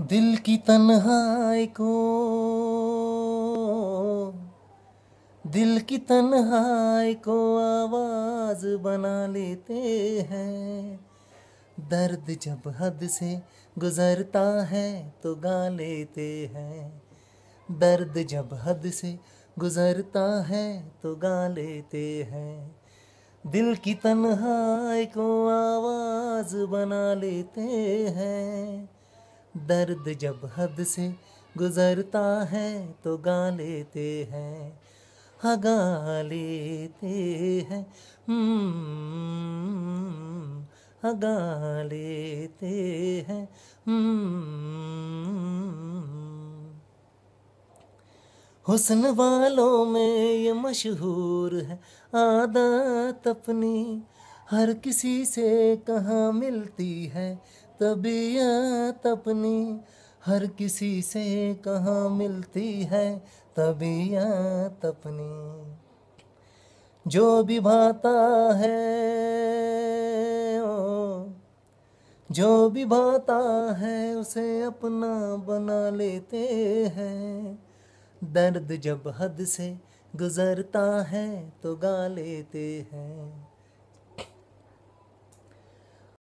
दिल की तन्हाई को दिल की तन्हाई को आवाज़ बना लेते हैं दर्द जब हद से गुज़रता है तो गा लेते हैं दर्द जब हद से गुज़रता है तो गा लेते हैं दिल की तन्हाई को आवाज़ बना लेते हैं दर्द जब हद से गुजरता है तो गा लेते हैं हगा हाँ लेते हैं हगा हम्म, हाँ लेते हैं हम्म, हुस्न वालों में ये मशहूर है आदत अपनी हर किसी से कहाँ मिलती है तबीयत अपनी हर किसी से कहाँ मिलती है तबीयत अपनी जो भी भाता है ओ, जो भी भाता है उसे अपना बना लेते हैं दर्द जब हद से गुजरता है तो गा लेते हैं